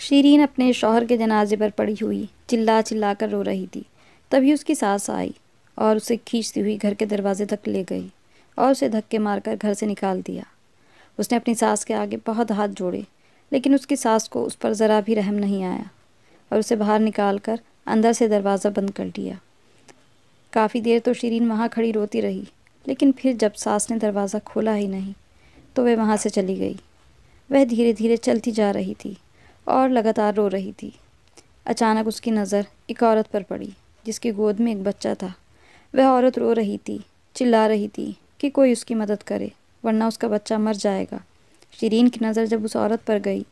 शीरीन अपने शौहर के जनाजे पर पड़ी हुई चिल्ला चिल्ला कर रो रही थी तभी उसकी सास आई और उसे खींचती हुई घर के दरवाजे तक ले गई और उसे धक्के मारकर घर से निकाल दिया उसने अपनी सास के आगे बहुत हाथ जोड़े लेकिन उसकी सास को उस पर ज़रा भी रहम नहीं आया और उसे बाहर निकाल कर अंदर से दरवाज़ा बंद कर दिया काफ़ी देर तो शीरीन वहाँ खड़ी रोती रही लेकिन फिर जब सास ने दरवाज़ा खोला ही नहीं तो वह वहाँ से चली गई वह धीरे धीरे चलती जा रही थी और लगातार रो रही थी अचानक उसकी नज़र एक औरत पर पड़ी जिसकी गोद में एक बच्चा था वह औरत रो रही थी चिल्ला रही थी कि कोई उसकी मदद करे वरना उसका बच्चा मर जाएगा शरीन की नज़र जब उस औरत पर गई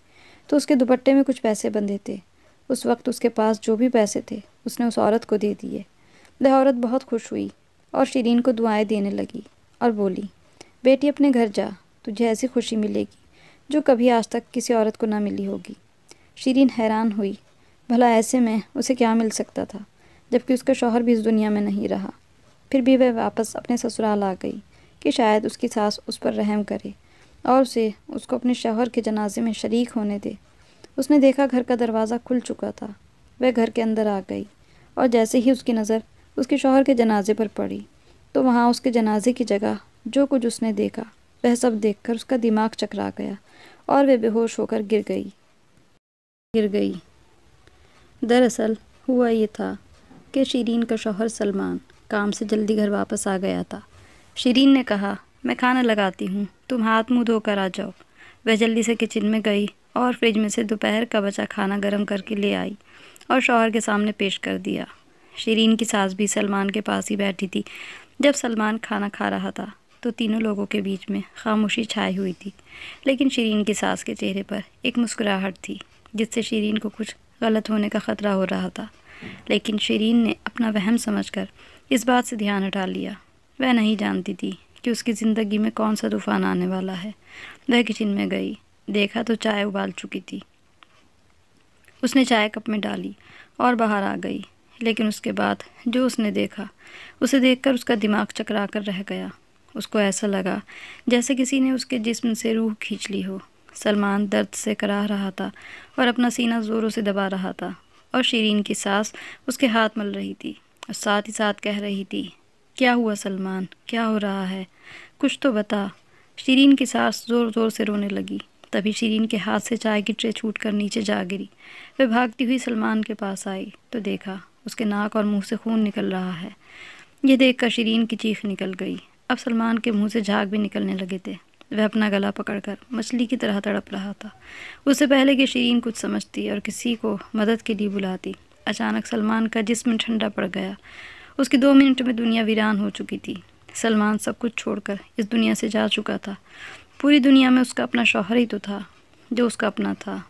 तो उसके दुपट्टे में कुछ पैसे बंधे थे उस वक्त उसके पास जो भी पैसे थे उसने उस औरत को दे दिए वह औरत बहुत खुश हुई और शरीन को दुआएं देने लगी और बोली बेटी अपने घर जा तुझे ऐसी खुशी मिलेगी जो कभी आज तक किसी औरत को ना मिली होगी शीरिन हैरान हुई भला ऐसे में उसे क्या मिल सकता था जबकि उसका शौहर भी इस दुनिया में नहीं रहा फिर भी वह वापस अपने ससुराल आ गई कि शायद उसकी सास उस पर रहम करे और उसे उसको अपने शौहर के जनाजे में शरीक होने दे उसने देखा घर का दरवाज़ा खुल चुका था वह घर के अंदर आ गई और जैसे ही उसकी नज़र उसके शौहर के जनाजे पर पड़ी तो वहाँ उसके जनाजे की जगह जो कुछ उसने देखा वह सब देखकर उसका दिमाग चकरा गया और वह बेहोश होकर गिर गई गिर गई दरअसल हुआ ये था कि शरीन का शौहर सलमान काम से जल्दी घर वापस आ गया था शरीन ने कहा मैं खाना लगाती हूँ तुम हाथ मुँह धोकर आ जाओ वह जल्दी से किचन में गई और फ्रिज में से दोपहर का बचा खाना गर्म करके ले आई और शौहर के सामने पेश कर दिया शरीन की सास भी सलमान के पास ही बैठी थी जब सलमान खाना खा रहा था तो तीनों लोगों के बीच में खामोशी छाई हुई थी लेकिन शरीन की सास के चेहरे पर एक मुस्कुराहट थी जिससे शरीन को कुछ गलत होने का ख़तरा हो रहा था लेकिन शरीन ने अपना वहम समझकर इस बात से ध्यान हटा लिया वह नहीं जानती थी कि उसकी ज़िंदगी में कौन सा तूफ़ान आने वाला है वह किचन में गई देखा तो चाय उबाल चुकी थी उसने चाय कप में डाली और बाहर आ गई लेकिन उसके बाद जो उसने देखा उसे देखकर उसका दिमाग चकरा कर रह गया उसको ऐसा लगा जैसे किसी ने उसके जिस्म से रूह खींच ली हो सलमान दर्द से कराह रहा था और अपना सीना ज़ोरों से दबा रहा था और शीरीन की सांस उसके हाथ मल रही थी और साथ ही साथ कह रही थी क्या हुआ सलमान क्या हो रहा है कुछ तो बता शीरीन की सांस ज़ोर ज़ोर से रोने लगी तभी शीरीन के हाथ से चाय की ट्रे छूट कर नीचे जा गिरी वह भागती हुई सलमान के पास आई तो देखा उसके नाक और मुंह से खून निकल रहा है यह देखकर शीरीन की चीख निकल गई अब सलमान के मुंह से झाग भी निकलने लगे थे वह अपना गला पकड़कर मछली की तरह तड़प रहा था उससे पहले कि शीरीन कुछ समझती और किसी को मदद के लिए बुलाती अचानक सलमान का जिसम ठंडा पड़ गया उसकी दो मिनट में दुनिया वीरान हो चुकी थी सलमान सब कुछ छोड़कर इस दुनिया से जा चुका था पूरी दुनिया में उसका अपना शौहर ही तो था जो उसका अपना था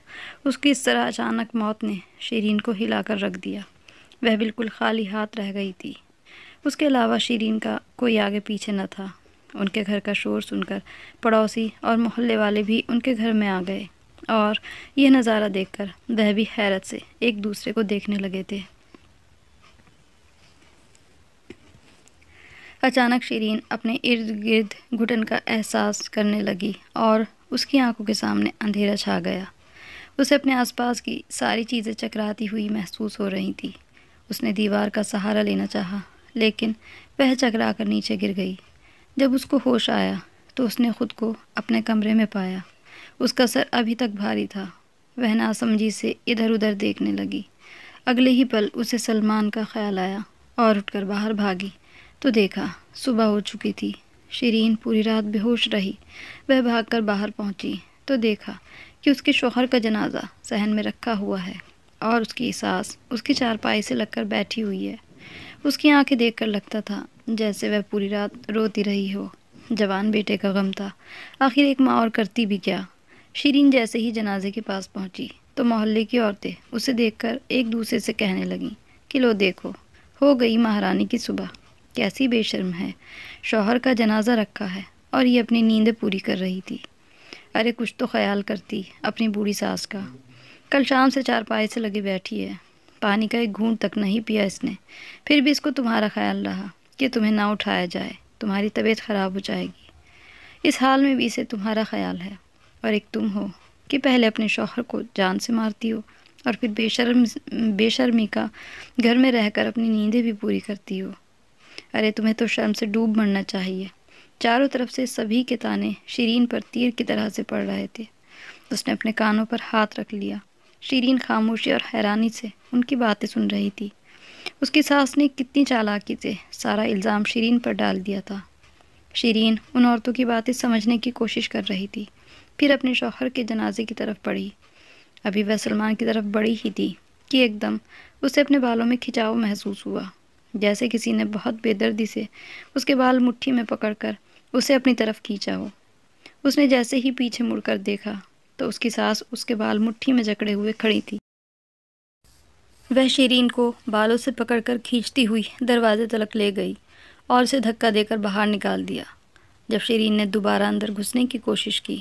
उसकी इस तरह अचानक मौत ने शीरीन को हिलाकर रख दिया वह बिल्कुल खाली हाथ रह गई थी उसके अलावा शीरीन का कोई आगे पीछे न था उनके घर का शोर सुनकर पड़ोसी और मोहल्ले वाले भी उनके घर में आ गए और यह नज़ारा देखकर वह भी हैरत से एक दूसरे को देखने लगे थे अचानक शीरीन अपने इर्द गिर्द घुटन का एहसास करने लगी और उसकी आंखों के सामने अंधेरा छा गया उसे अपने आसपास की सारी चीज़ें चकराती हुई महसूस हो रही थी उसने दीवार का सहारा लेना चाहा लेकिन वह चकरा कर नीचे गिर गई जब उसको होश आया तो उसने खुद को अपने कमरे में पाया उसका सर अभी तक भारी था वह नासमझी से इधर उधर देखने लगी अगले ही पल उसे सलमान का ख्याल आया और उठकर बाहर भागी तो देखा सुबह हो चुकी थी शरीन पूरी रात बेहोश रही वह भागकर बाहर पहुंची तो देखा कि उसके शोहर का जनाजा सहन में रखा हुआ है और उसकी सास उसकी चारपाई से लगकर बैठी हुई है उसकी आंखें देखकर लगता था जैसे वह पूरी रात रोती रही हो जवान बेटे का गम था आखिर एक माँ और करती भी क्या शीरीन जैसे ही जनाजे के पास पहुँची तो मोहल्ले की औरतें उसे देखकर एक दूसरे से कहने लगीं कि लो देखो हो गई महारानी की सुबह कैसी बेशर्म है शौहर का जनाजा रखा है और ये अपनी नींद पूरी कर रही थी अरे कुछ तो ख्याल करती अपनी बूढ़ी सास का कल शाम से पाए से लगी बैठी है पानी का एक घूंट तक नहीं पिया इसने फिर भी इसको तुम्हारा ख्याल रहा कि तुम्हें ना उठाया जाए तुम्हारी तबीयत ख़राब हो जाएगी इस हाल में भी इसे तुम्हारा ख्याल है और एक तुम हो कि पहले अपने शौहर को जान से मारती हो और फिर बेशर्म बेशर्मी का घर में रहकर अपनी नींदें भी पूरी करती हो अरे तुम्हें तो शर्म से डूब मरना चाहिए चारों तरफ से सभी के ताने शीरीन पर तीर की तरह से पड़ रहे थे उसने अपने कानों पर हाथ रख लिया शीरीन खामोशी और हैरानी से उनकी बातें सुन रही थी उसकी सास ने कितनी चालाकी से सारा इल्ज़ाम शरीन पर डाल दिया था शरीन उन औरतों की बातें समझने की कोशिश कर रही थी फिर अपने शौहर के जनाजे की तरफ पड़ी अभी वह सलमान की तरफ बड़ी ही थी कि एकदम उसे अपने बालों में खिंचाव महसूस हुआ जैसे किसी ने बहुत बेदर्दी से उसके बाल मुट्ठी में पकड़कर उसे अपनी तरफ खींचा हो उसने जैसे ही पीछे मुड़कर देखा तो उसकी सास उसके बाल मुट्ठी में जकड़े हुए खड़ी थी वह शीरीन को बालों से पकड़कर खींचती हुई दरवाजे तलक ले गई और उसे धक्का देकर बाहर निकाल दिया जब शीरीन ने दोबारा अंदर घुसने की कोशिश की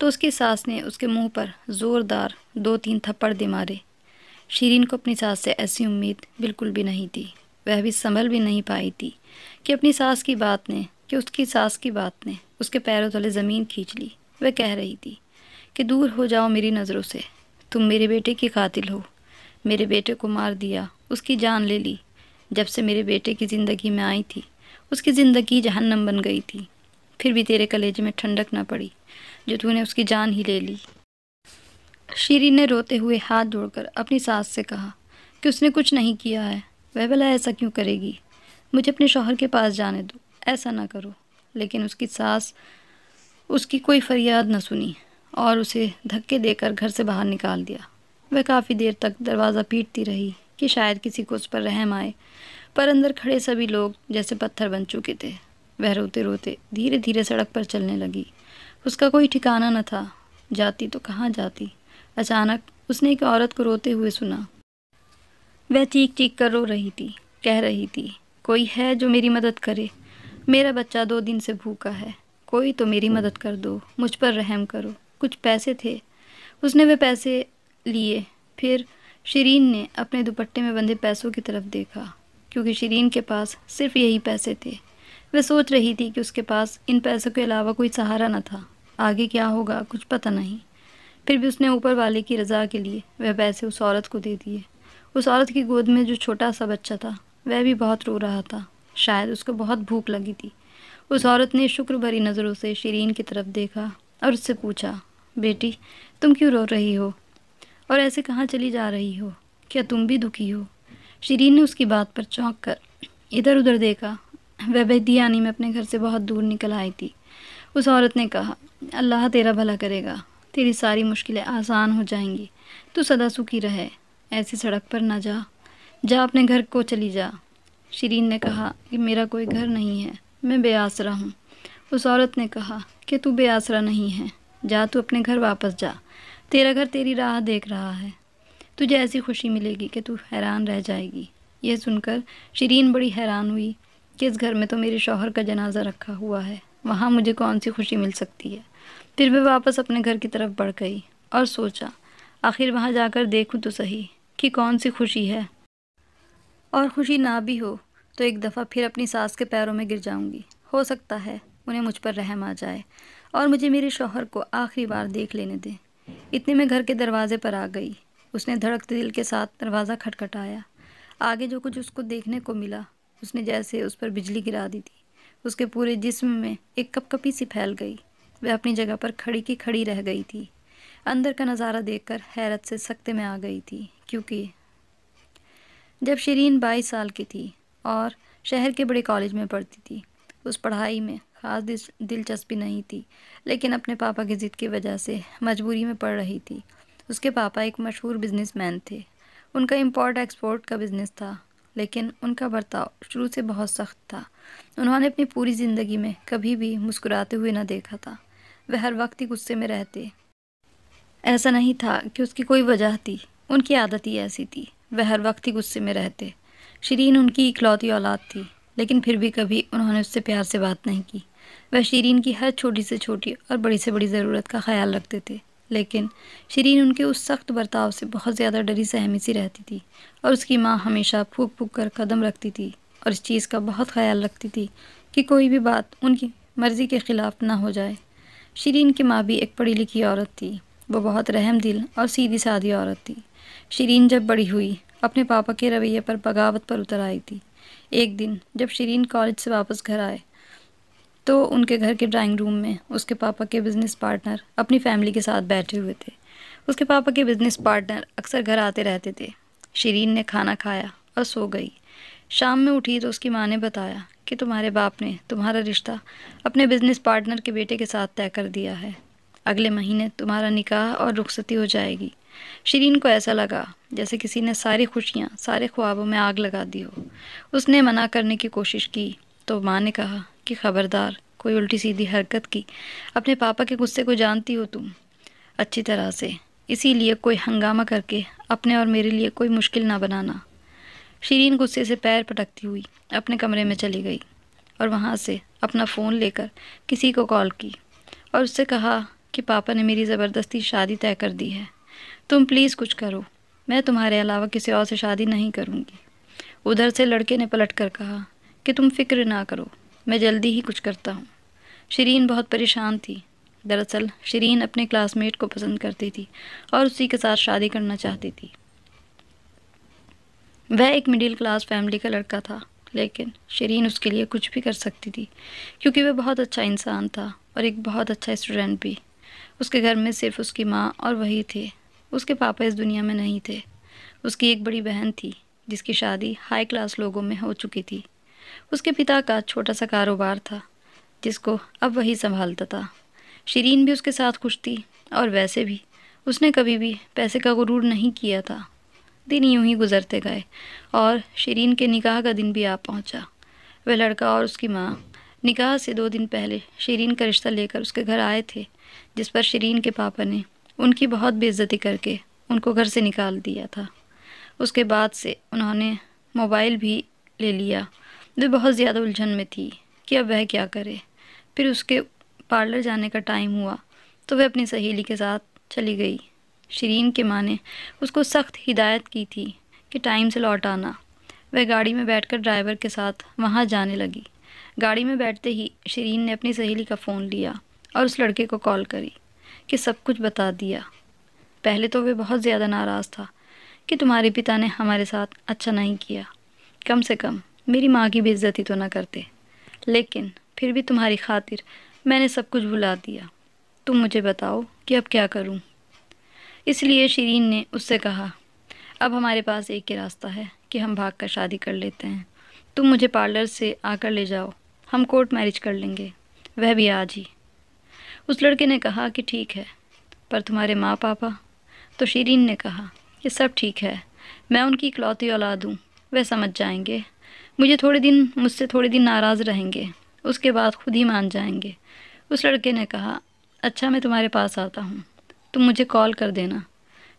तो उसकी सास ने उसके मुंह पर ज़ोरदार दो तीन थप्पड़ दे मारे शीरीन को अपनी सास से ऐसी उम्मीद बिल्कुल भी नहीं थी वह भी संभल भी नहीं पाई थी कि अपनी सास की बात ने कि उसकी सास की बात ने उसके पैरों तले ज़मीन खींच ली वह कह रही थी कि दूर हो जाओ मेरी नज़रों से तुम मेरे बेटे की कातिल हो मेरे बेटे को मार दिया उसकी जान ले ली जब से मेरे बेटे की ज़िंदगी में आई थी उसकी ज़िंदगी जहन्नम बन गई थी फिर भी तेरे कलेजे में ठंडक ना पड़ी जो तूने उसकी जान ही ले ली शीरी ने रोते हुए हाथ जोड़कर अपनी सास से कहा कि उसने कुछ नहीं किया है वह भला ऐसा क्यों करेगी मुझे अपने शौहर के पास जाने दो ऐसा ना करो लेकिन उसकी सास उसकी कोई फरियाद न सुनी और उसे धक्के देकर घर से बाहर निकाल दिया वह काफ़ी देर तक दरवाज़ा पीटती रही कि शायद किसी को उस पर रहम आए पर अंदर खड़े सभी लोग जैसे पत्थर बन चुके थे वह रोते रोते धीरे धीरे सड़क पर चलने लगी उसका कोई ठिकाना न था जाती तो कहाँ जाती अचानक उसने एक औरत को रोते हुए सुना वह चीख चीख कर रो रही थी कह रही थी कोई है जो मेरी मदद करे मेरा बच्चा दो दिन से भूखा है कोई तो मेरी मदद कर दो मुझ पर रहम करो कुछ पैसे थे उसने वे पैसे लिए फिर शरीन ने अपने दुपट्टे में बंधे पैसों की तरफ देखा क्योंकि शरीन के पास सिर्फ यही पैसे थे वह सोच रही थी कि उसके पास इन पैसों के अलावा कोई सहारा न था आगे क्या होगा कुछ पता नहीं फिर भी उसने ऊपर वाले की रजा के लिए वह पैसे उस औरत को दे दिए उस औरत की गोद में जो छोटा सा बच्चा था वह भी बहुत रो रहा था शायद उसको बहुत भूख लगी थी उस औरत ने शुक्र भरी नज़रों से शरीन की तरफ देखा और उससे पूछा बेटी तुम क्यों रो रही हो और ऐसे कहाँ चली जा रही हो क्या तुम भी दुखी हो शरीन ने उसकी बात पर चौंक कर इधर उधर देखा वह बेदियानी में अपने घर से बहुत दूर निकल आई थी उस औरत ने कहा अल्लाह तेरा भला करेगा तेरी सारी मुश्किलें आसान हो जाएंगी तू सदा सुखी रहे ऐसी सड़क पर ना जा जा अपने घर को चली जा शरीन ने कहा कि मेरा कोई घर नहीं है मैं बेआसरा हूँ उस औरत ने कहा कि तू बेआसरा नहीं है जा तू अपने घर वापस जा तेरा घर तेरी राह देख रहा है तुझे ऐसी खुशी मिलेगी कि तू हैरान रह जाएगी यह सुनकर शरीन बड़ी हैरान हुई कि इस घर में तो मेरे शौहर का जनाजा रखा हुआ है वहाँ मुझे कौन सी खुशी मिल सकती है फिर वह वापस अपने घर की तरफ बढ़ गई और सोचा आखिर वहाँ जाकर देखूँ तो सही कि कौन सी खुशी है और खुशी ना भी हो तो एक दफ़ा फिर अपनी सास के पैरों में गिर जाऊँगी हो सकता है उन्हें मुझ पर रहम आ जाए और मुझे मेरे शौहर को आखिरी बार देख लेने दें इतने में घर के दरवाजे पर आ गई उसने धड़कते दिल के साथ दरवाज़ा खटखटाया आगे जो कुछ उसको देखने को मिला उसने जैसे उस पर बिजली गिरा दी थी उसके पूरे जिस्म में एक कपकपी सी फैल गई वह अपनी जगह पर खड़ी की खड़ी रह गई थी अंदर का नज़ारा देखकर हैरत से सख्ते में आ गई थी क्योंकि जब शरीन बाईस साल की थी और शहर के बड़े कॉलेज में पढ़ती थी उस पढ़ाई में ख़ास दिलचस्पी नहीं थी लेकिन अपने पापा की ज़िद की वजह से मजबूरी में पड़ रही थी उसके पापा एक मशहूर बिजनेसमैन थे उनका इम्पोर्ट एक्सपोर्ट का बिज़नेस था लेकिन उनका बर्ताव शुरू से बहुत सख्त था उन्होंने अपनी पूरी ज़िंदगी में कभी भी मुस्कुराते हुए ना देखा था वह हर वक्त ही गुस्से में रहते ऐसा नहीं था कि उसकी कोई वजह थी उनकी आदत ही ऐसी थी वह हर वक्त ही गुस्से में रहते शरीन उनकी इकलौती औलाद थी लेकिन फिर भी कभी उन्होंने उससे प्यार से बात नहीं की वह शरीन की हर छोटी से छोटी और बड़ी से बड़ी ज़रूरत का ख्याल रखते थे लेकिन शरीन उनके उस सख्त बर्ताव से बहुत ज़्यादा डरी सहमी सी रहती थी और उसकी माँ हमेशा फूक फूक कर कदम रखती थी और इस चीज़ का बहुत ख्याल रखती थी कि कोई भी बात उनकी मर्ज़ी के ख़िलाफ़ ना हो जाए शरीन की माँ भी एक पढ़ी लिखी औरत थी वो बहुत रहम दिल और सीधी सादी औरत थी शरीन जब बड़ी हुई अपने पापा के रवैये पर बगावत पर उतर आई थी एक दिन जब शरीन कॉलेज से वापस घर आए तो उनके घर के ड्राइंग रूम में उसके पापा के बिज़नेस पार्टनर अपनी फैमिली के साथ बैठे हुए थे उसके पापा के बिज़नेस पार्टनर अक्सर घर आते रहते थे शरीन ने खाना खाया और सो गई शाम में उठी तो उसकी माँ ने बताया कि तुम्हारे बाप ने तुम्हारा रिश्ता अपने बिजनेस पार्टनर के बेटे के साथ तय कर दिया है अगले महीने तुम्हारा निकाह और रुखसती हो जाएगी शरीन को ऐसा लगा जैसे किसी ने सारी खुशियाँ सारे ख्वाबों में आग लगा दी हो उसने मना करने की कोशिश की तो माँ ने कहा कि ख़बरदार कोई उल्टी सीधी हरकत की अपने पापा के गुस्से को जानती हो तुम अच्छी तरह से इसीलिए कोई हंगामा करके अपने और मेरे लिए कोई मुश्किल ना बनाना शीरीन गुस्से से पैर पटकती हुई अपने कमरे में चली गई और वहाँ से अपना फ़ोन लेकर किसी को कॉल की और उससे कहा कि पापा ने मेरी ज़बरदस्ती शादी तय कर दी है तुम प्लीज़ कुछ करो मैं तुम्हारे अलावा किसी और से शादी नहीं करूँगी उधर से लड़के ने पलट कर कहा कि तुम फिक्र ना करो मैं जल्दी ही कुछ करता हूँ शरीन बहुत परेशान थी दरअसल शरीन अपने क्लासमेट को पसंद करती थी और उसी के साथ शादी करना चाहती थी वह एक मिडिल क्लास फैमिली का लड़का था लेकिन शरीन उसके लिए कुछ भी कर सकती थी क्योंकि वह बहुत अच्छा इंसान था और एक बहुत अच्छा स्टूडेंट भी उसके घर में सिर्फ उसकी माँ और वही थे उसके पापा इस दुनिया में नहीं थे उसकी एक बड़ी बहन थी जिसकी शादी हाई क्लास लोगों में हो चुकी थी उसके पिता का छोटा सा कारोबार था जिसको अब वही संभालता था शरीन भी उसके साथ खुश थी और वैसे भी उसने कभी भी पैसे का गुरूर नहीं किया था दिन यूं ही गुजरते गए और शरीन के निकाह का दिन भी आ पहुंचा। वह लड़का और उसकी माँ निकाह से दो दिन पहले शरीन का रिश्ता लेकर उसके घर आए थे जिस पर शरीन के पापा ने उनकी बहुत बेइज्जती करके उनको घर से निकाल दिया था उसके बाद से उन्होंने मोबाइल भी ले लिया वे बहुत ज़्यादा उलझन में थी कि अब वह क्या करे फिर उसके पार्लर जाने का टाइम हुआ तो वह अपनी सहेली के साथ चली गई शरीन के माँ ने उसको सख्त हिदायत की थी कि टाइम से लौट आना वह गाड़ी में बैठकर ड्राइवर के साथ वहाँ जाने लगी गाड़ी में बैठते ही शरीन ने अपनी सहेली का फ़ोन लिया और उस लड़के को कॉल करी कि सब कुछ बता दिया पहले तो वह बहुत ज़्यादा नाराज़ था कि तुम्हारे पिता ने हमारे साथ अच्छा नहीं किया कम से कम मेरी माँ की बेइज्जती तो ना करते लेकिन फिर भी तुम्हारी खातिर मैंने सब कुछ भुला दिया तुम मुझे बताओ कि अब क्या करूँ इसलिए शरीन ने उससे कहा अब हमारे पास एक ही रास्ता है कि हम भाग कर शादी कर लेते हैं तुम मुझे पार्लर से आकर ले जाओ हम कोर्ट मैरिज कर लेंगे वह भी आज ही उस लड़के ने कहा कि ठीक है पर तुम्हारे माँ पापा तो शीरीन ने कहा कि सब ठीक है मैं उनकी इकलौती औलाद हूँ वह समझ जाएंगे मुझे थोड़े दिन मुझसे थोड़े दिन नाराज़ रहेंगे उसके बाद खुद ही मान जाएंगे उस लड़के ने कहा अच्छा मैं तुम्हारे पास आता हूँ तुम मुझे कॉल कर देना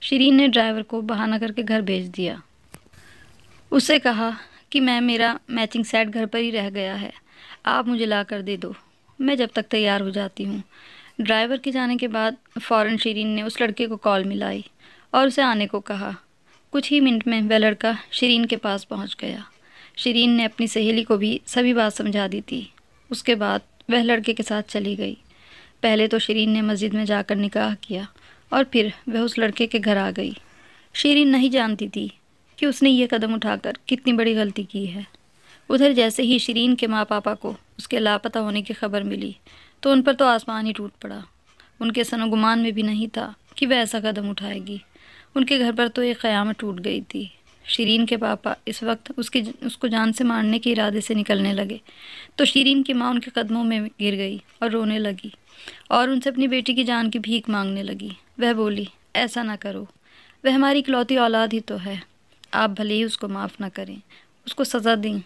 शरीन ने ड्राइवर को बहाना करके घर भेज दिया उससे कहा कि मैं मेरा मैचिंग सेट घर पर ही रह गया है आप मुझे ला कर दे दो मैं जब तक तैयार हो जाती हूँ ड्राइवर के जाने के बाद फ़ौर शरीन ने उस लड़के को कॉल मिलाई और उसे आने को कहा कुछ ही मिनट में वह लड़का शरीन के पास पहुँच गया शरीन ने अपनी सहेली को भी सभी बात समझा दी थी उसके बाद वह लड़के के साथ चली गई पहले तो शरीन ने मस्जिद में जाकर निकाह किया और फिर वह उस लड़के के घर आ गई शरीन नहीं जानती थी कि उसने यह कदम उठाकर कितनी बड़ी गलती की है उधर जैसे ही शरीन के माँ पापा को उसके लापता होने की खबर मिली तो उन पर तो आसमान ही टूट पड़ा उनके सनोगुमान में भी नहीं था कि वह ऐसा कदम उठाएगी उनके घर पर तो एक क़यामत टूट गई थी शीरीन के पापा इस वक्त उसकी उसको जान से मारने के इरादे से निकलने लगे तो शीरीन की माँ उनके कदमों में गिर गई और रोने लगी और उनसे अपनी बेटी की जान की भीख मांगने लगी वह बोली ऐसा ना करो वह हमारी इकलौती औलाद ही तो है आप भले ही उसको माफ़ ना करें उसको सज़ा दें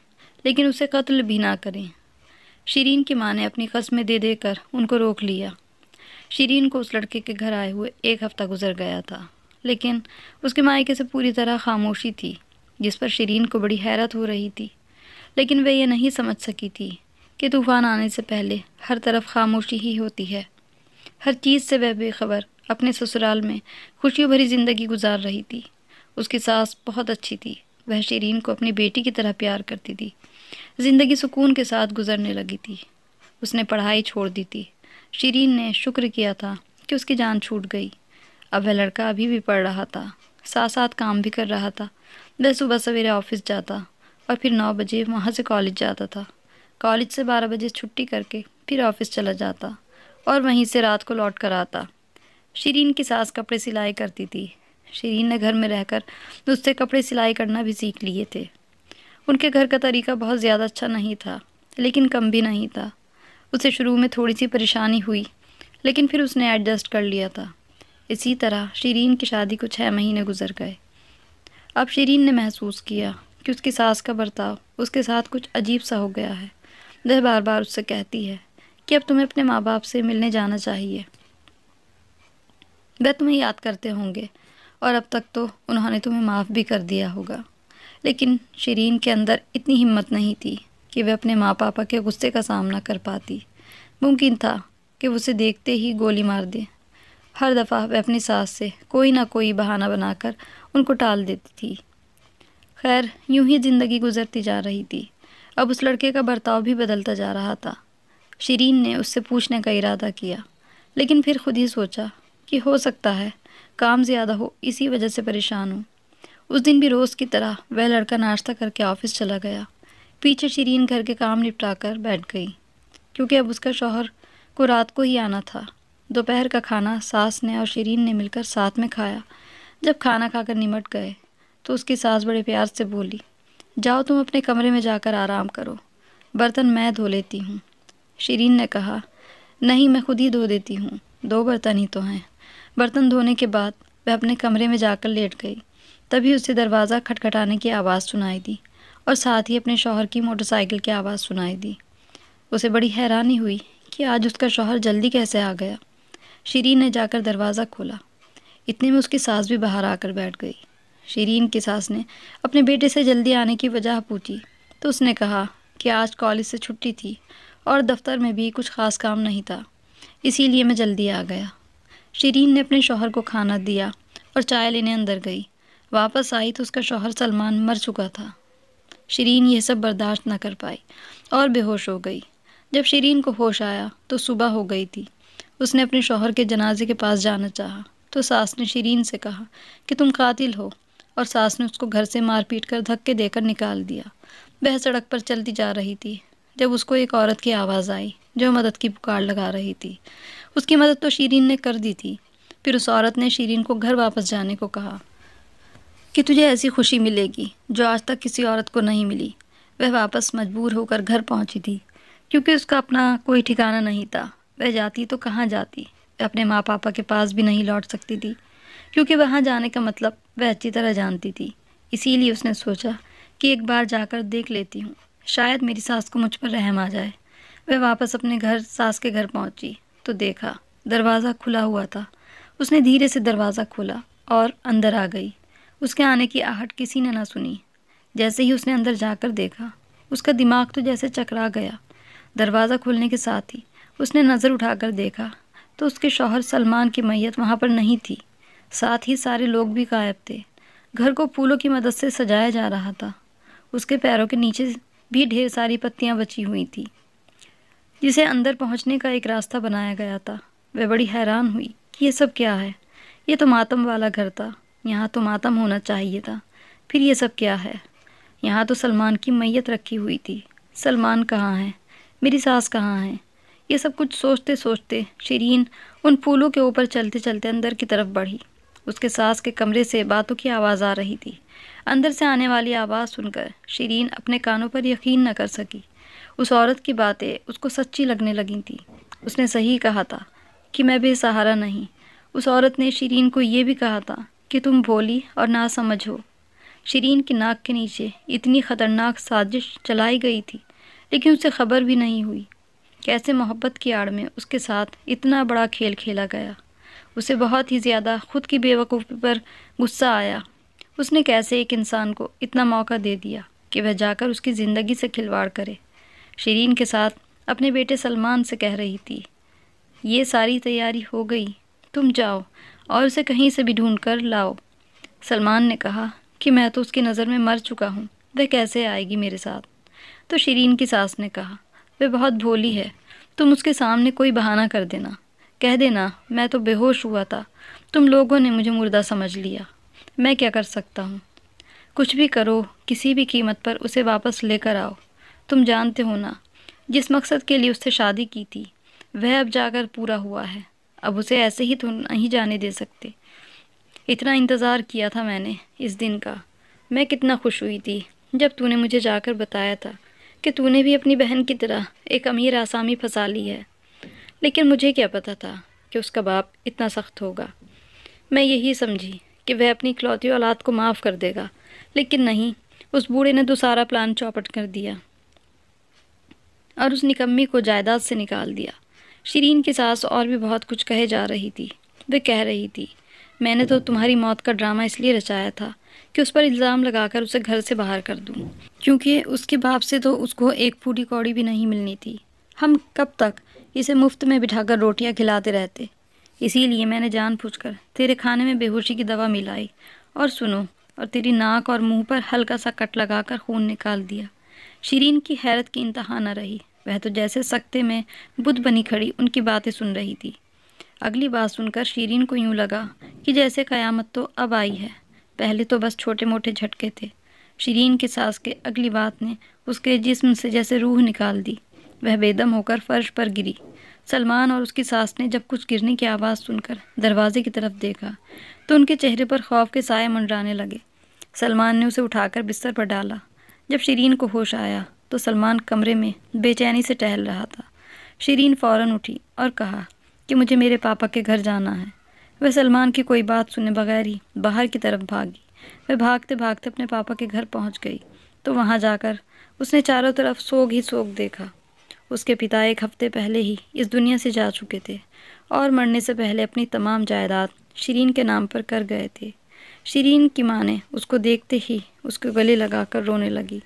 लेकिन उसे कत्ल भी ना करें शीरीन की माँ ने अपनी कस्में दे देकर उनको रोक लिया शीरीन को उस लड़के के घर आए हुए एक हफ़्ता गुजर गया था लेकिन उसके मायके से पूरी तरह खामोशी थी जिस पर शरीन को बड़ी हैरत हो रही थी लेकिन वह यह नहीं समझ सकी थी कि तूफ़ान आने से पहले हर तरफ खामोशी ही होती है हर चीज़ से वह बेखबर अपने ससुराल में खुशियों भरी ज़िंदगी गुजार रही थी उसकी सास बहुत अच्छी थी वह शरीन को अपनी बेटी की तरह प्यार करती थी ज़िंदगी सुकून के साथ गुजरने लगी थी उसने पढ़ाई छोड़ दी थी शरीन ने शुक्र किया था कि उसकी जान छूट गई अब वह लड़का अभी भी पढ़ रहा था साथ साथ काम भी कर रहा था वह सुबह सवेरे ऑफिस जाता और फिर नौ बजे वहाँ से कॉलेज जाता था कॉलेज से बारह बजे छुट्टी करके फिर ऑफिस चला जाता और वहीं से रात को लौट कर आता शरीन की सास कपड़े सिलाई करती थी शरीन ने घर में रहकर उससे कपड़े सिलाई करना भी सीख लिए थे उनके घर का तरीका बहुत ज़्यादा अच्छा नहीं था लेकिन कम भी नहीं था उसे शुरू में थोड़ी सी परेशानी हुई लेकिन फिर उसने एडजस्ट कर लिया था इसी तरह शरीन की शादी को छः महीने गुजर गए अब शरीन ने महसूस किया कि उसकी सास का बर्ताव उसके साथ कुछ अजीब सा हो गया है वह बार बार उससे कहती है कि अब तुम्हें अपने माँ बाप से मिलने जाना चाहिए वह तुम्हें याद करते होंगे और अब तक तो उन्होंने तुम्हें माफ़ भी कर दिया होगा लेकिन शरीन के अंदर इतनी हिम्मत नहीं थी कि वह अपने माँ पापा के गुस्से का सामना कर पाती मुमकिन था कि उसे देखते ही गोली मार दे हर दफ़ा वह अपनी सास से कोई ना कोई बहाना बनाकर उनको टाल देती थी खैर यूं ही ज़िंदगी गुजरती जा रही थी अब उस लड़के का बर्ताव भी बदलता जा रहा था शरीन ने उससे पूछने का इरादा किया लेकिन फिर खुद ही सोचा कि हो सकता है काम ज़्यादा हो इसी वजह से परेशान हूँ उस दिन भी रोज़ की तरह वह लड़का नाश्ता करके ऑफिस चला गया पीछे शरीन घर के काम निपटा कर बैठ गई क्योंकि अब उसका शौहर को रात को ही आना था दोपहर का खाना सास ने और शरीन ने मिलकर साथ में खाया जब खाना खाकर निमट गए तो उसकी सास बड़े प्यार से बोली जाओ तुम अपने कमरे में जाकर आराम करो बर्तन मैं धो लेती हूँ शरीन ने कहा नहीं मैं खुद ही धो देती हूँ दो बर्तन ही तो हैं बर्तन धोने के बाद वह अपने कमरे में जाकर लेट गई तभी उसे दरवाज़ा खटखटाने की आवाज़ सुनाई दी और साथ ही अपने शौहर की मोटरसाइकिल की आवाज़ सुनाई दी उसे बड़ी हैरानी हुई कि आज उसका शौहर जल्दी कैसे आ गया शरीन ने जाकर दरवाज़ा खोला इतने में उसकी सास भी बाहर आकर बैठ गई शरीन की सास ने अपने बेटे से जल्दी आने की वजह पूछी तो उसने कहा कि आज कॉलेज से छुट्टी थी और दफ्तर में भी कुछ ख़ास काम नहीं था इसीलिए मैं जल्दी आ गया शरीन ने अपने शोहर को खाना दिया और चाय लेने अंदर गई वापस आई तो उसका शोहर सलमान मर चुका था शरीन यह सब बर्दाश्त न कर पाई और बेहोश हो गई जब शरीन को होश आया तो सुबह हो गई थी उसने अपने शोहर के जनाजे के पास जाना चाहा तो सास ने शरीन से कहा कि तुम कातिल हो और सास ने उसको घर से मार पीट कर धक्के देकर निकाल दिया वह सड़क पर चलती जा रही थी जब उसको एक औरत की आवाज़ आई जो मदद की पुकार लगा रही थी उसकी मदद तो शीरीन ने कर दी थी फिर उस औरत ने शीरीन को घर वापस जाने को कहा कि तुझे ऐसी खुशी मिलेगी जो आज तक किसी औरत को नहीं मिली वह वापस मजबूर होकर घर पहुंची थी क्योंकि उसका अपना कोई ठिकाना नहीं था वह जाती तो कहाँ जाती अपने माँ पापा के पास भी नहीं लौट सकती थी क्योंकि वहाँ जाने का मतलब वह अच्छी तरह जानती थी इसीलिए उसने सोचा कि एक बार जाकर देख लेती हूँ शायद मेरी सास को मुझ पर रहम आ जाए वह वापस अपने घर सास के घर पहुँची तो देखा दरवाज़ा खुला हुआ था उसने धीरे से दरवाज़ा खोला और अंदर आ गई उसके आने की आहट किसी ने ना सुनी जैसे ही उसने अंदर जाकर देखा उसका दिमाग तो जैसे चकरा गया दरवाज़ा खुलने के साथ ही उसने नज़र उठाकर देखा तो उसके शौहर सलमान की मैयत वहाँ पर नहीं थी साथ ही सारे लोग भी गायब थे घर को फूलों की मदद से सजाया जा रहा था उसके पैरों के नीचे भी ढेर सारी पत्तियाँ बची हुई थी जिसे अंदर पहुँचने का एक रास्ता बनाया गया था वह बड़ी हैरान हुई कि यह सब क्या है ये तो मातम वाला घर था यहाँ तो मातम होना चाहिए था फिर ये सब क्या है यहाँ तो सलमान की मैयत रखी हुई थी सलमान कहाँ है मेरी सास कहाँ है ये सब कुछ सोचते सोचते शरीन उन फूलों के ऊपर चलते चलते अंदर की तरफ बढ़ी उसके सास के कमरे से बातों की आवाज़ आ रही थी अंदर से आने वाली आवाज़ सुनकर शरीन अपने कानों पर यकीन न कर सकी उस औरत की बातें उसको सच्ची लगने लगी थी उसने सही कहा था कि मैं बेसहारा नहीं उस औरत ने शरीन को ये भी कहा था कि तुम भोली और ना समझ हो शरीन की नाक के नीचे इतनी ख़तरनाक साजिश चलाई गई थी लेकिन उसे खबर भी नहीं हुई कैसे मोहब्बत की आड़ में उसके साथ इतना बड़ा खेल खेला गया उसे बहुत ही ज़्यादा ख़ुद की बेवकूफ़ी पर गुस्सा आया उसने कैसे एक इंसान को इतना मौका दे दिया कि वह जाकर उसकी ज़िंदगी से खिलवाड़ करे शरीन के साथ अपने बेटे सलमान से कह रही थी ये सारी तैयारी हो गई तुम जाओ और उसे कहीं से भी ढूंढ कर लाओ सलमान ने कहा कि मैं तो उसकी नज़र में मर चुका हूँ वह कैसे आएगी मेरे साथ तो शरीन की सास ने कहा वह बहुत भोली है तुम उसके सामने कोई बहाना कर देना कह देना मैं तो बेहोश हुआ था तुम लोगों ने मुझे मुर्दा समझ लिया मैं क्या कर सकता हूँ कुछ भी करो किसी भी कीमत पर उसे वापस लेकर आओ तुम जानते हो ना जिस मकसद के लिए उससे शादी की थी वह अब जाकर पूरा हुआ है अब उसे ऐसे ही तो नहीं जाने दे सकते इतना इंतज़ार किया था मैंने इस दिन का मैं कितना खुश हुई थी जब तूने मुझे जाकर बताया था कि तूने भी अपनी बहन की तरह एक अमीर आसामी फंसा ली है लेकिन मुझे क्या पता था कि उसका बाप इतना सख्त होगा मैं यही समझी कि वह अपनी इकलौती औलाद को माफ़ कर देगा लेकिन नहीं उस बूढ़े ने तो सारा प्लान चौपट कर दिया और उस निकम्मी को जायदाद से निकाल दिया शरीन की सास और भी बहुत कुछ कहे जा रही थी वे कह रही थी मैंने तो तुम्हारी मौत का ड्रामा इसलिए रचाया था कि उस पर इल्ज़ाम लगाकर उसे घर से बाहर कर दूँ क्योंकि उसके बाप से तो उसको एक फूटी कौड़ी भी नहीं मिलनी थी हम कब तक इसे मुफ्त में बिठाकर रोटियां खिलाते रहते इसीलिए मैंने जानबूझकर तेरे खाने में बेहोशी की दवा मिलाई और सुनो और तेरी नाक और मुंह पर हल्का सा कट लगाकर खून निकाल दिया शीरीन की हैरत की इंतहा न रही वह तो जैसे सख्ते में बुध बनी खड़ी उनकी बातें सुन रही थी अगली बात सुनकर शीरीन को यूँ लगा कि जैसे क़यामत तो अब आई है पहले तो बस छोटे मोटे झटके थे शरीन के सांस के अगली बात ने उसके जिस्म से जैसे रूह निकाल दी वह बेदम होकर फर्श पर गिरी सलमान और उसकी सास ने जब कुछ गिरने की आवाज़ सुनकर दरवाजे की तरफ देखा तो उनके चेहरे पर खौफ के साय मंडराने लगे सलमान ने उसे उठाकर बिस्तर पर डाला जब शरीन को होश आया तो सलमान कमरे में बेचैनी से टहल रहा था शरीन फ़ौरन उठी और कहा कि मुझे मेरे पापा के घर जाना है वह सलमान की कोई बात सुने बगैर ही बाहर की तरफ भागी वह भागते भागते अपने पापा के घर पहुंच गई तो वहां जाकर उसने चारों तरफ सोग ही सोग देखा उसके पिता एक हफ्ते पहले ही इस दुनिया से जा चुके थे और मरने से पहले अपनी तमाम जायदाद शरीन के नाम पर कर गए थे शरीन की माँ ने उसको देखते ही उसके गले लगाकर रोने लगी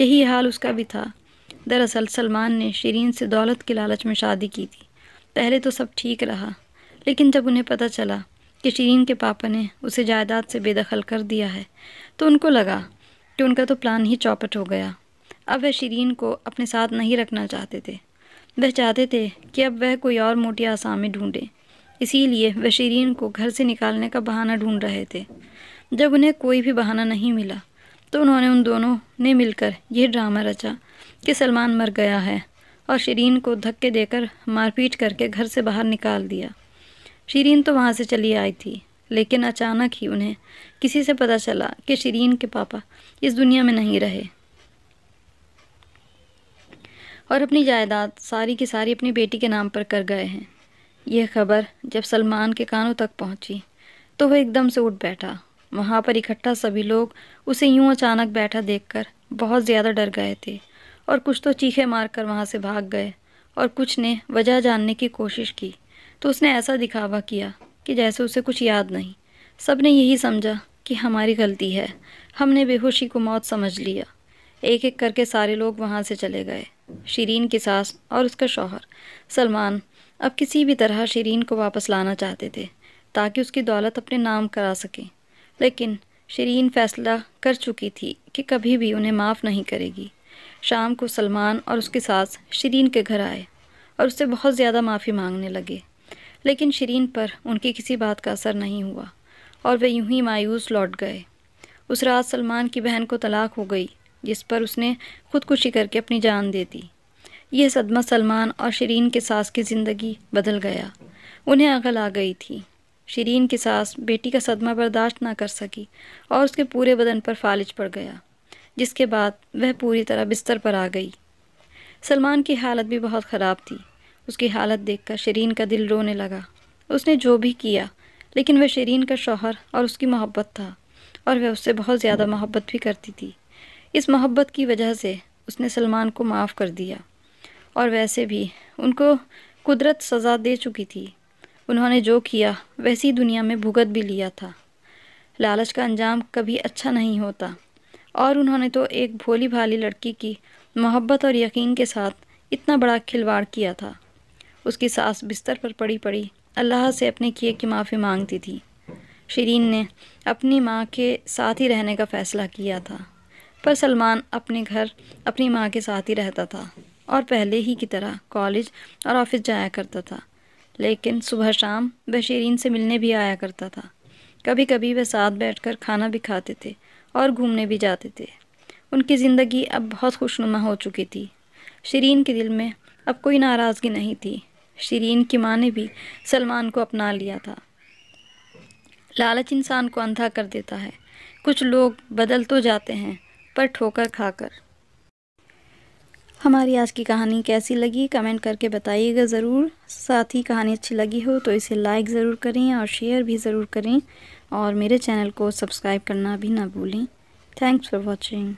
यही हाल उसका भी था दरअसल सलमान ने शरीन से दौलत के लालच में शादी की थी पहले तो सब ठीक रहा लेकिन जब उन्हें पता चला कि शीरीन के पापा ने उसे जायदाद से बेदखल कर दिया है तो उनको लगा कि उनका तो प्लान ही चौपट हो गया अब वह शीरीन को अपने साथ नहीं रखना चाहते थे वह चाहते थे कि अब वह कोई और मोटी आसामी ढूंढे इसीलिए वह शीरीन को घर से निकालने का बहाना ढूंढ रहे थे जब उन्हें कोई भी बहाना नहीं मिला तो उन्होंने उन दोनों ने मिलकर यह ड्रामा रचा कि सलमान मर गया है और शरीन को धक्के देकर मारपीट करके घर से बाहर निकाल दिया शीरीन तो वहाँ से चली आई थी लेकिन अचानक ही उन्हें किसी से पता चला कि शीरीन के पापा इस दुनिया में नहीं रहे और अपनी जायदाद सारी की सारी अपनी बेटी के नाम पर कर गए हैं यह खबर जब सलमान के कानों तक पहुंची तो वह एकदम से उठ बैठा वहाँ पर इकट्ठा सभी लोग उसे यूं अचानक बैठा देखकर बहुत ज़्यादा डर गए थे और कुछ तो चीखे मारकर वहाँ से भाग गए और कुछ ने वजह जानने की कोशिश की तो उसने ऐसा दिखावा किया कि जैसे उसे कुछ याद नहीं सब ने यही समझा कि हमारी गलती है हमने बेहोशी को मौत समझ लिया एक एक करके सारे लोग वहाँ से चले गए शरीन की सास और उसका शौहर सलमान अब किसी भी तरह शरीन को वापस लाना चाहते थे ताकि उसकी दौलत अपने नाम करा सकें लेकिन शरीन फैसला कर चुकी थी कि कभी भी उन्हें माफ़ नहीं करेगी शाम को सलमान और उसके सास शरीन के घर आए और उससे बहुत ज़्यादा माफ़ी मांगने लगे लेकिन शरीन पर उनकी किसी बात का असर नहीं हुआ और वे यूं ही मायूस लौट गए उस रात सलमान की बहन को तलाक हो गई जिस पर उसने खुदकुशी करके अपनी जान दे दी यह सदमा सलमान और शरीन के सास की ज़िंदगी बदल गया उन्हें अगल आ गई थी शरीन की सास बेटी का सदमा बर्दाश्त ना कर सकी और उसके पूरे बदन पर फालिज पड़ गया जिसके बाद वह पूरी तरह बिस्तर पर आ गई सलमान की हालत भी बहुत ख़राब थी उसकी हालत देखकर शरीन का दिल रोने लगा उसने जो भी किया लेकिन वह शरीन का शौहर और उसकी मोहब्बत था और वह उससे बहुत ज़्यादा मोहब्बत भी करती थी इस मोहब्बत की वजह से उसने सलमान को माफ़ कर दिया और वैसे भी उनको कुदरत सज़ा दे चुकी थी उन्होंने जो किया वैसी दुनिया में भुगत भी लिया था लालच का अंजाम कभी अच्छा नहीं होता और उन्होंने तो एक भोली भाली लड़की की मोहब्बत और यकीन के साथ इतना बड़ा खिलवाड़ किया था उसकी सास बिस्तर पर पड़ी पड़ी अल्लाह से अपने किए की माफ़ी मांगती थी शरीन ने अपनी माँ के साथ ही रहने का फ़ैसला किया था पर सलमान अपने घर अपनी माँ के साथ ही रहता था और पहले ही की तरह कॉलेज और ऑफिस जाया करता था लेकिन सुबह शाम वह शरीन से मिलने भी आया करता था कभी कभी वह साथ बैठकर खाना भी खाते थे और घूमने भी जाते थे उनकी ज़िंदगी अब बहुत खुशनुमा हो चुकी थी शरीन के दिल में अब कोई नाराज़गी नहीं थी शरीन की माँ ने भी सलमान को अपना लिया था लालच इंसान को अंधा कर देता है कुछ लोग बदल तो जाते हैं पर ठोकर खाकर हमारी आज की कहानी कैसी लगी कमेंट करके बताइएगा ज़रूर साथ ही कहानी अच्छी लगी हो तो इसे लाइक ज़रूर करें और शेयर भी ज़रूर करें और मेरे चैनल को सब्सक्राइब करना भी ना भूलें थैंक्स फॉर वॉचिंग